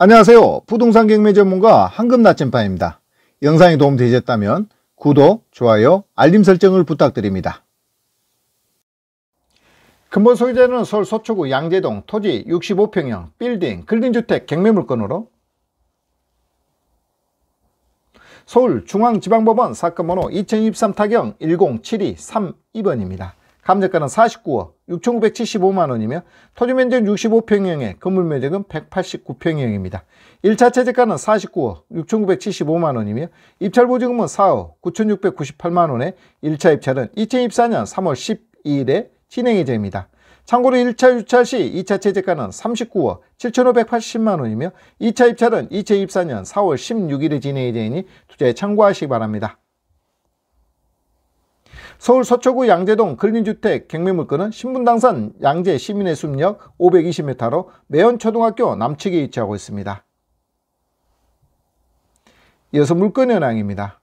안녕하세요. 부동산 경매 전문가 황금 나침반입니다. 영상이 도움되셨다면 구독, 좋아요, 알림 설정을 부탁드립니다. 근본 소유자는 서울 서초구 양재동 토지 65평형 빌딩 근린주택 경매물건으로 서울 중앙지방법원 사건 번호 2023 타경 10723 2번입니다. 감정가는 49억, 6,975만원이며 토지면적 65평형에 건물면적은 189평형입니다. 1차 최저가는 49억 6,975만원이며 입찰보증금은 4억 9,698만원에 1차 입찰은 2024년 3월 12일에 진행 이됩니다 참고로 1차 유찰 시 2차 최저가는 39억 7,580만원이며 2차 입찰은 2024년 4월 16일에 진행 이되니 투자에 참고하시기 바랍니다. 서울 서초구 양재동 근린주택 경매물건은 신분당산 양재 시민의 숲역 520m로 매연초등학교 남측에 위치하고 있습니다. 이어서 물건 현황입니다.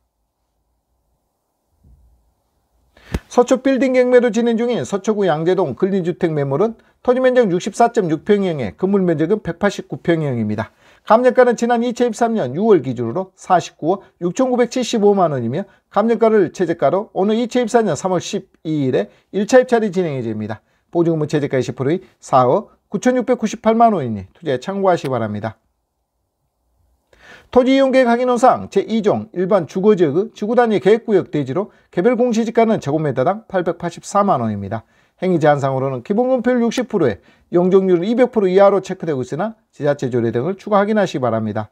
서초 빌딩 경매로 진행 중인 서초구 양재동 근린주택 매물은 토지면적 64.6평형에 건물면적은 189평형입니다. 감내가는 지난 2023년 6월 기준으로 49억 6,975만원이며 감내가를 최저가로 오늘 2024년 3월 12일에 1차 입찰이 진행이 됩니다. 보증금 최저가의 10%의 4억 9,698만원이니 투자에 참고하시기 바랍니다. 토지이용계획 확인원상 제2종 일반 주거지역의 지구단위 계획구역 대지로 개별 공시지가는 제곱미터당 884만원입니다. 행위 제한상으로는 기본금 표율 60%에 용적률은 200% 이하로 체크되고 있으나 지자체 조례 등을 추가 확인하시기 바랍니다.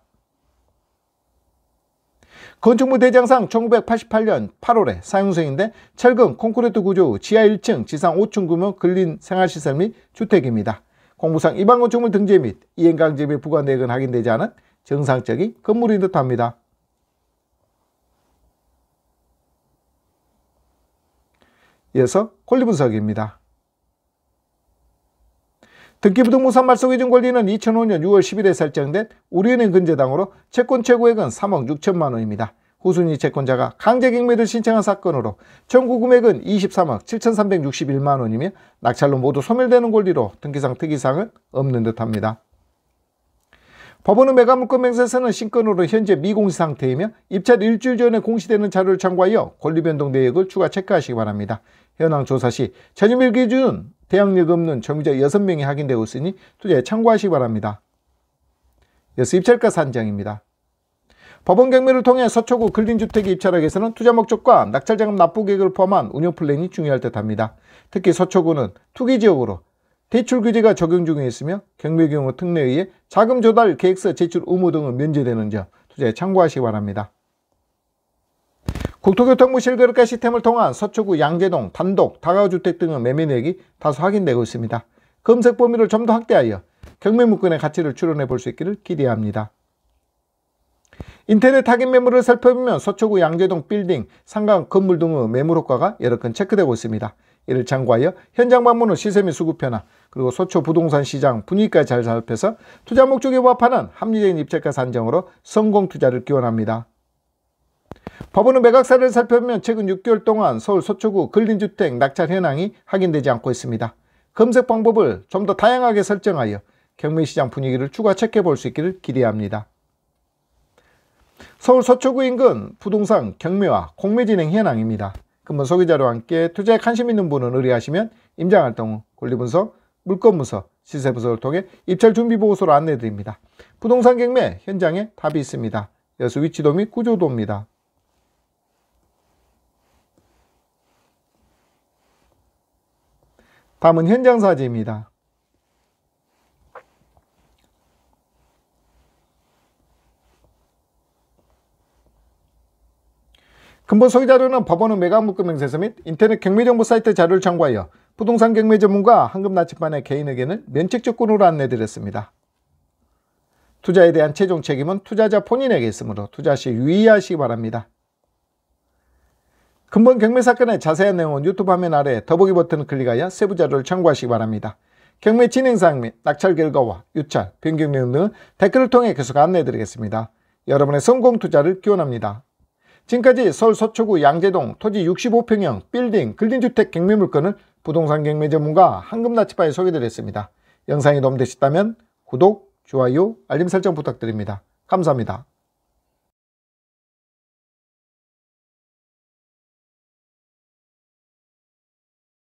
건축물 대장상 1988년 8월에 사용성인데 철근 콘크리트 구조 지하 1층 지상 5층 규모 근린 생활시설 및 주택입니다. 공부상 일반 건축물 등재 및 이행강제 비부과내역은 확인되지 않은 정상적인 건물인 듯합니다. 이어서 권리분석입니다. 등기부등본상 말소기준 권리는 2005년 6월 11일에 설정된 우리은행 근저당으로 채권 최고액은 3억 6천만 원입니다. 후순위 채권자가 강제경매를 신청한 사건으로 청구 금액은 23억 7,361만 원이며 낙찰로 모두 소멸되는 권리로 등기상 특이사항은 없는 듯합니다. 법원은 매각물권 명세서는 신건으로 현재 미공시 상태이며 입찰 일주일 전에 공시되는 자료를 참고하여 권리변동 내역을 추가 체크하시기 바랍니다. 현황 조사 시 전임일 기준 대항력 없는 정유자 6명이 확인되고 있으니 투자에 참고하시기 바랍니다. 여수 입찰가 산정입니다. 법원 경매를 통해 서초구 근린주택에 입찰하기 위서는 투자 목적과 낙찰자금 납부 계획을 포함한 운영 플랜이 중요할 듯합니다. 특히 서초구는 투기지역으로 대출 규제가 적용 중에 있으며 경매 경우 특례에 의해 자금 조달 계획서 제출 의무 등은 면제되는 점 투자에 참고하시기 바랍니다. 국토교통부 실거래가 시스템을 통한 서초구 양재동, 단독, 다가오주택 등의 매매내역이 다소 확인되고 있습니다. 검색 범위를 좀 더 확대하여 경매 물건의 가치를 추론해 볼 수 있기를 기대합니다. 인터넷 타깃 매물을 살펴보면 서초구 양재동 빌딩, 상강 건물 등의 매물 효과가 여러 건 체크되고 있습니다. 이를 참고하여 현장 방문 은 시세 및 수급 변화, 그리고 서초 부동산 시장 분위기까지 잘 살펴서 투자 목적에 부합하는 합리적인 입찰가 산정으로 성공 투자를 기원합니다. 법원은 매각 사례를 살펴보면 최근 6개월 동안 서울 서초구 근린주택 낙찰 현황이 확인되지 않고 있습니다. 검색 방법을 좀 더 다양하게 설정하여 경매시장 분위기를 추가 체크해 볼 수 있기를 기대합니다. 서울 서초구 인근 부동산 경매와 공매 진행 현황입니다. 금번 소개자료와 함께 투자에 관심 있는 분은 의뢰하시면 임장활동 후 권리분석, 물건분석, 시세분석을 통해 입찰 준비보고서를 안내드립니다. 부동산 경매 현장에 답이 있습니다. 여수 위치도 및 구조도입니다. 다음은 현장 사진입니다. 근본 소유 자료는 법원은 매각묶음 명세서 및 인터넷 경매정보 사이트 자료를 참고하여 부동산 경매 전문가 한금 나침반의 개인에게는 면책조건으로 안내드렸습니다. 투자에 대한 최종 책임은 투자자 본인에게 있으므로 투자 시 유의하시기 바랍니다. 금번 경매 사건의 자세한 내용은 유튜브 화면 아래 더보기 버튼을 클릭하여 세부 자료를 참고하시기 바랍니다. 경매 진행사항 및 낙찰 결과와 유찰, 변경 내용 등 댓글을 통해 계속 안내해드리겠습니다. 여러분의 성공 투자를 기원합니다. 지금까지 서울 서초구 양재동 토지 65평형 빌딩 근린주택 경매 물건을 부동산 경매 전문가 한금나치바에 소개드렸습니다. 영상이 도움되셨다면 구독, 좋아요, 알림 설정 부탁드립니다. 감사합니다.